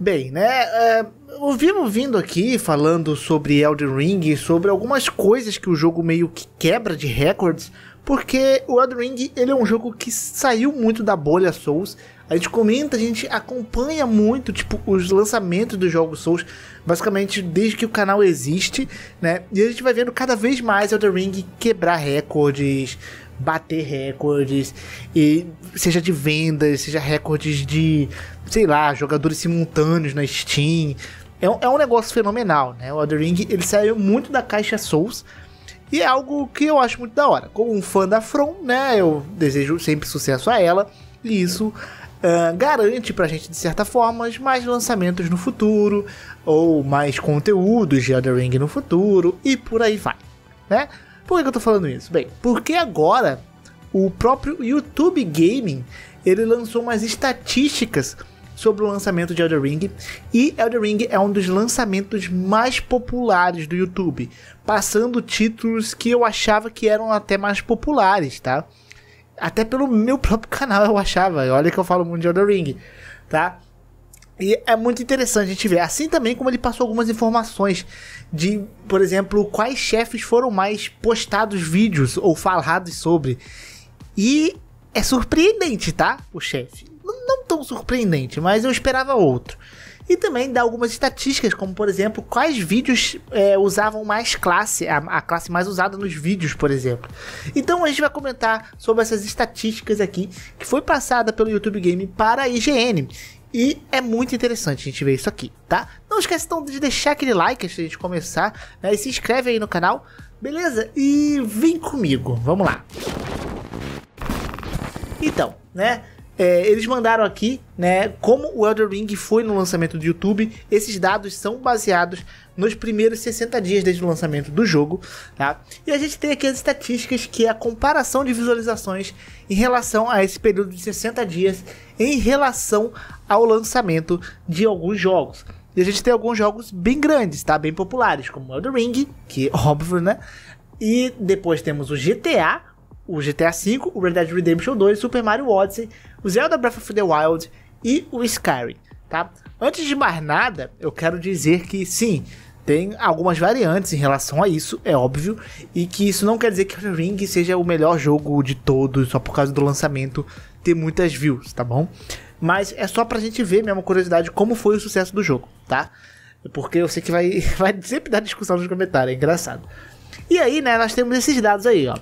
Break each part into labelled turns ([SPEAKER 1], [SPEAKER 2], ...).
[SPEAKER 1] Bem, né? É, ouvimos vindo aqui falando sobre Elden Ring, sobre algumas coisas que o jogo meio que quebra de recordes, porque o Elden Ring ele é um jogo que saiu muito da bolha Souls. A gente comenta, a gente acompanha muito tipo os lançamentos dos jogos Souls, basicamente desde que o canal existe, né? E a gente vai vendo cada vez mais Elden Ring quebrar recordes, bater recordes, e seja de vendas, seja recordes de sei lá, jogadores simultâneos na Steam. É um, é um negócio fenomenal, né? O Elden Ring, ele saiu muito da caixa Souls, e é algo que eu acho muito da hora. Como um fã da From, né? Eu desejo sempre sucesso a ela. E isso uh, garante pra gente, de certa forma, mais lançamentos no futuro. Ou mais conteúdos de Elden Ring no futuro. E por aí vai. Né? Por que eu tô falando isso? Bem, porque agora o próprio YouTube Gaming ele lançou umas estatísticas sobre o lançamento de Elden Ring. E Elden Ring é um dos lançamentos mais populares do YouTube, passando títulos que eu achava que eram até mais populares, tá? Até pelo meu próprio canal eu achava, olha que eu falo muito de Elden Ring, tá? E é muito interessante a gente ver. Assim também como ele passou algumas informações de, por exemplo, quais chefes foram mais postados vídeos ou falados sobre. E é surpreendente, tá? O chefe não tão surpreendente, mas eu esperava outro. E também dá algumas estatísticas, como por exemplo, quais vídeos é, usavam mais classe, a, a, classe mais usada nos vídeos, por exemplo. Então a gente vai comentar sobre essas estatísticas aqui, que foi passada pelo YouTube Game para a IGN. E é muito interessante a gente ver isso aqui, tá? Não esquece então de deixar aquele like antes da gente começar, né? E se inscreve aí no canal, beleza? E vem comigo, vamos lá! Então, né? É, eles mandaram aqui, né, como o Elder Ring foi no lançamento do YouTube. Esses dados são baseados nos primeiros 60 dias desde o lançamento do jogo, tá? E a gente tem aqui as estatísticas que é a comparação de visualizações em relação a esse período de 60 dias em relação ao lançamento de alguns jogos. E a gente tem alguns jogos bem grandes, tá? Bem populares, como Elder Ring, que é óbvio, né? E depois temos o GTA, o GTA V, o Red Dead Redemption 2, Super Mario Odyssey, o Zelda Breath of the Wild e o Skyrim, tá? Antes de mais nada, eu quero dizer que sim, tem algumas variantes em relação a isso, é óbvio, e que isso não quer dizer que o Ring seja o melhor jogo de todos só por causa do lançamento ter muitas views, tá bom? Mas é só pra gente ver mesmo, curiosidade, como foi o sucesso do jogo, tá? Porque eu sei que vai, vai sempre dar discussão nos comentários, é engraçado. E aí, né, nós temos esses dados aí, ó.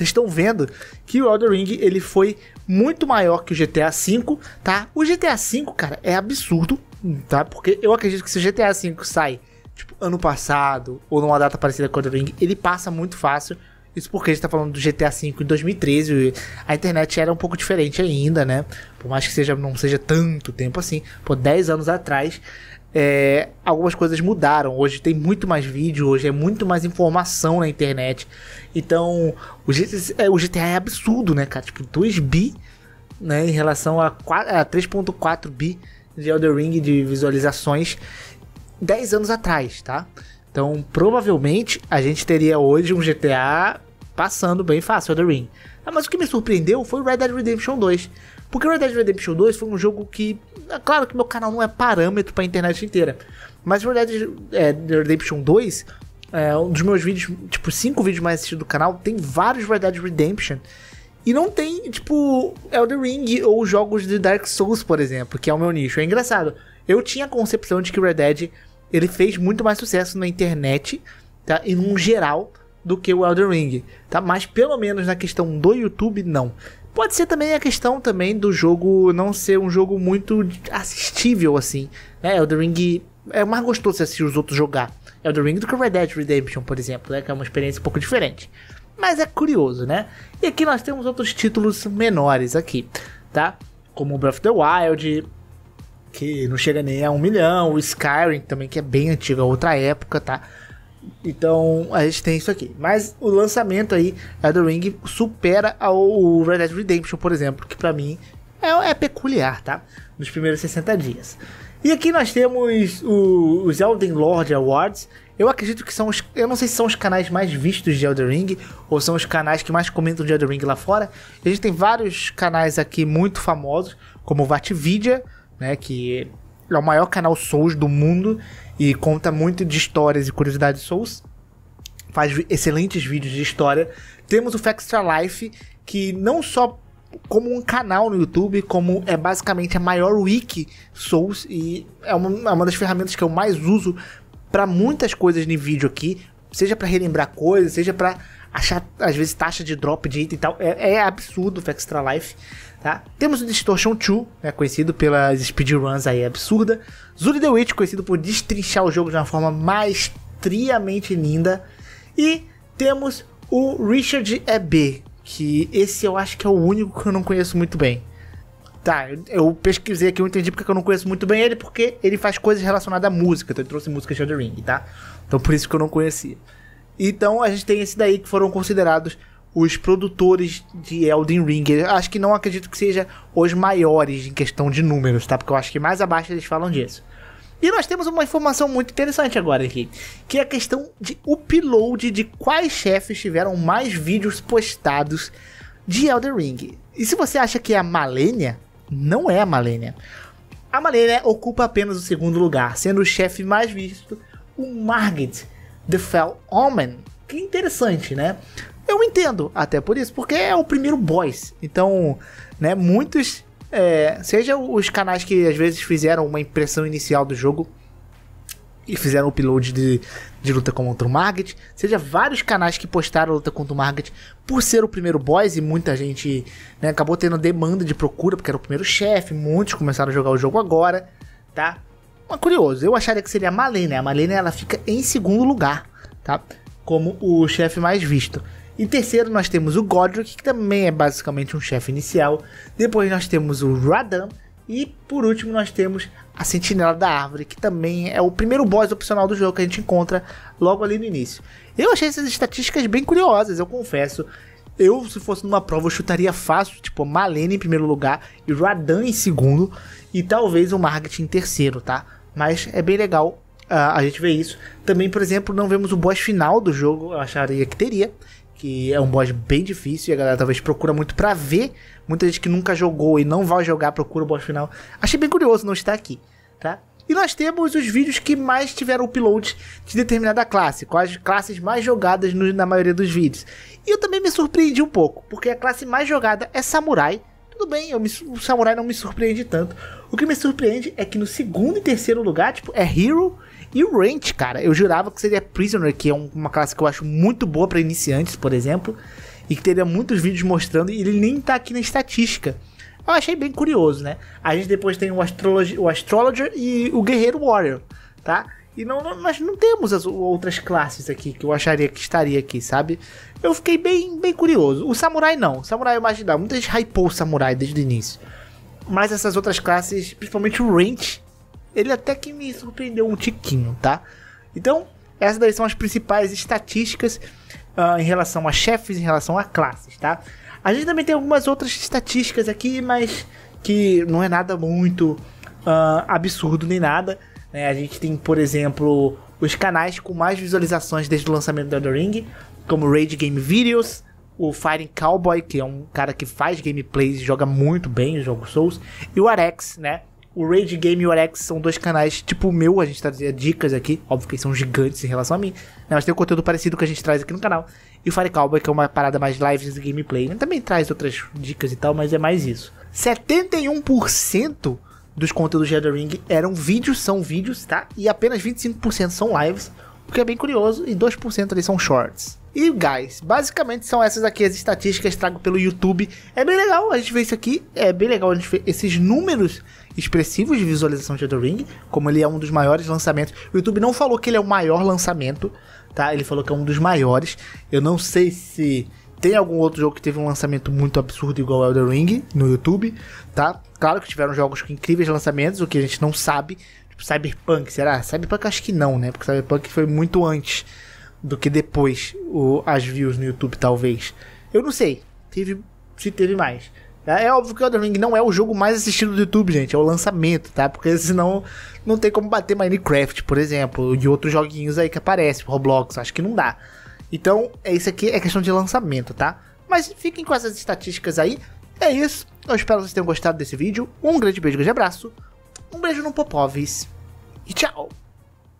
[SPEAKER 1] Vocês estão vendo que o Elden Ring ele foi muito maior que o GTA V, tá? O GTA V, cara, é absurdo, tá? Porque eu acredito que se o GTA V sai tipo, ano passado ou numa data parecida com o Elden Ring, ele passa muito fácil. Isso porque a gente tá falando do GTA V em 2013, a internet era um pouco diferente ainda, né? Por mais que seja, não seja tanto tempo assim, por 10 anos atrás, é, algumas coisas mudaram. Hoje tem muito mais vídeo, hoje é muito mais informação na internet. Então, o GTA, é, o GTA é absurdo, né, cara? Tipo, 2 bi né, em relação a, a 3.4 bi de Elder Ring de visualizações 10 anos atrás, tá? Então, provavelmente a gente teria hoje um GTA passando bem fácil The Ring. Ah, mas o que me surpreendeu foi o Red Dead Redemption 2. Porque o Red Dead Redemption 2 foi um jogo que. É claro que meu canal não é parâmetro para a internet inteira. Mas o Red Dead é, Redemption 2 é um dos meus vídeos, tipo, cinco vídeos mais assistidos do canal. Tem vários Red Dead Redemption. E não tem, tipo, Elden Ring ou jogos de Dark Souls, por exemplo, que é o meu nicho. É engraçado. Eu tinha a concepção de que o Red Dead ele fez muito mais sucesso na internet, tá? E num geral do que o Elden Ring, tá? Mas pelo menos na questão do YouTube, não. Pode ser também a questão também do jogo não ser um jogo muito assistível, assim. Né? Elden Ring é mais gostoso assistir os outros jogar. Elden Ring do que Red Dead Redemption, por exemplo, né? Que é uma experiência um pouco diferente. Mas é curioso, né? E aqui nós temos outros títulos menores aqui, tá? Como Breath of the Wild, que não chega nem a um milhão, o Skyrim também, que é bem antiga, é outra época, tá? Então a gente tem isso aqui. Mas o lançamento aí, Elden Ring, supera o Red Dead Redemption, por exemplo, que para mim é, é, peculiar, tá? Nos primeiros 60 dias. E aqui nós temos o, os Elden Lord Awards. Eu acredito que são os. Eu não sei se são os canais mais vistos de Elden Ring ou são os canais que mais comentam de Elden Ring lá fora. E a gente tem vários canais aqui muito famosos, como o Vatvidia, né? Que é o maior canal Souls do mundo e conta muito de histórias e curiosidades Souls. Faz excelentes vídeos de história. Temos o Factstra Life, que não só como um canal no YouTube, como é basicamente a maior wiki Souls e é uma, é uma das ferramentas que eu mais uso para muitas coisas de vídeo aqui, seja para relembrar coisas, seja para achar às vezes taxa de drop de item e tal. É, é absurdo o Factstra Life. Tá? Temos o Distortion 2, né, conhecido pelas speedruns aí absurda. Zuri The Witch, conhecido por destrinchar o jogo de uma forma maestriamente linda. E temos o Richard EB, que esse eu acho que é o único que eu não conheço muito bem. Tá, eu, pesquisei aqui, eu entendi porque eu não conheço muito bem ele, porque ele faz coisas relacionadas à música, então ele trouxe música de Ring, tá? Então por isso que eu não conhecia. Então a gente tem esse daí que foram considerados os produtores de Elden Ring. Eu acho que não acredito que seja os maiores em questão de números, tá? Porque eu acho que mais abaixo eles falam disso. E nós temos uma informação muito interessante agora aqui, que é a questão de upload de quais chefes tiveram mais vídeos postados de Elden Ring. E se você acha que é a Malenia, não é a Malenia. A Malenia ocupa apenas o segundo lugar, sendo o chefe mais visto o Margit, The Fell Omen. Que interessante, né? Eu entendo, até por isso, porque é o primeiro boss. Então, né, muitos. É, seja os canais que às vezes fizeram uma impressão inicial do jogo e fizeram upload de, de luta contra o Margit, seja vários canais que postaram luta contra o Margit por ser o primeiro boss e muita gente né, acabou tendo demanda de procura porque era o primeiro chefe, muitos começaram a jogar o jogo agora, tá? Mas curioso, eu acharia que seria a Malena, né? a Malena ela fica em segundo lugar, tá? Como o chefe mais visto. Em terceiro, nós temos o Godric, que também é basicamente um chefe inicial. Depois, nós temos o Radan. E por último, nós temos a Sentinela da Árvore, que também é o primeiro boss opcional do jogo que a gente encontra logo ali no início. Eu achei essas estatísticas bem curiosas, eu confesso. Eu, se fosse numa prova, eu chutaria fácil, tipo, Malene em primeiro lugar e Radan em segundo, e talvez o Margit em terceiro, tá? Mas é bem legal uh, a gente ver isso. Também, por exemplo, não vemos o boss final do jogo, eu acharia que teria que é um boss bem difícil e a galera talvez procura muito para ver. Muita gente que nunca jogou e não vai jogar procura o boss final. Achei bem curioso, não estar aqui, tá? E nós temos os vídeos que mais tiveram upload de determinada classe, com as classes mais jogadas no, na maioria dos vídeos. E eu também me surpreendi um pouco, porque a classe mais jogada é Samurai. Tudo bem, me, o Samurai não me surpreende tanto. O que me surpreende é que no segundo e terceiro lugar, tipo, é Hero e o Ranch, cara, eu jurava que seria Prisoner, que é um, uma classe que eu acho muito boa para iniciantes, por exemplo, e que teria muitos vídeos mostrando, e ele nem tá aqui na estatística. Eu achei bem curioso, né? A gente depois tem o, o Astrologer e o Guerreiro Warrior, tá? E não, não, nós não temos as outras classes aqui que eu acharia que estaria aqui, sabe? Eu fiquei bem, bem curioso. O samurai não. O samurai eu imaginava. Muita gente hypou o samurai desde o início. Mas essas outras classes, principalmente o Range, ele até que me surpreendeu um tiquinho, tá? Então, essas daí são as principais estatísticas uh, em relação a chefes, em relação a classes, tá? A gente também tem algumas outras estatísticas aqui, mas que não é nada muito uh, absurdo nem nada. Né? A gente tem, por exemplo, os canais com mais visualizações desde o lançamento do Elden Ring, como Raid Rage Game Videos, o Firing Cowboy, que é um cara que faz gameplays e joga muito bem os jogos Souls, e o Arex, né? O Rage Game e o Alex são dois canais tipo o meu, a gente traz dicas aqui, óbvio que eles são gigantes em relação a mim, né? mas tem um conteúdo parecido que a gente traz aqui no canal. E o Fire Cowboy, que é uma parada mais lives e gameplay, ele né, também traz outras dicas e tal, mas é mais isso. 71% dos conteúdos de Elden Ring eram vídeos, são vídeos, tá? E apenas 25% são lives, o que é bem curioso, e 2% ali são shorts e guys, Basicamente são essas aqui as estatísticas trago pelo YouTube. É bem legal a gente ver isso aqui, é bem legal a gente ver esses números expressivos de visualização de The Ring, como ele é um dos maiores lançamentos. O YouTube não falou que ele é o maior lançamento, tá? Ele falou que é um dos maiores. Eu não sei se tem algum outro jogo que teve um lançamento muito absurdo igual Elden Ring no YouTube, tá? Claro que tiveram jogos com incríveis lançamentos, o que a gente não sabe. Tipo Cyberpunk, será? Cyberpunk acho que não, né? Porque Cyberpunk foi muito antes do que depois o, as views no YouTube, talvez. Eu não sei teve, se teve mais. É, é óbvio que o Elden Ring não é o jogo mais assistido do YouTube, gente. É o lançamento, tá? Porque senão não tem como bater Minecraft, por exemplo, e outros joguinhos aí que aparecem, Roblox, acho que não dá. Então, é isso aqui é questão de lançamento, tá? Mas fiquem com essas estatísticas aí. É isso. Eu espero que vocês tenham gostado desse vídeo. Um grande beijo, um grande abraço. Um beijo no Popovis. E tchau!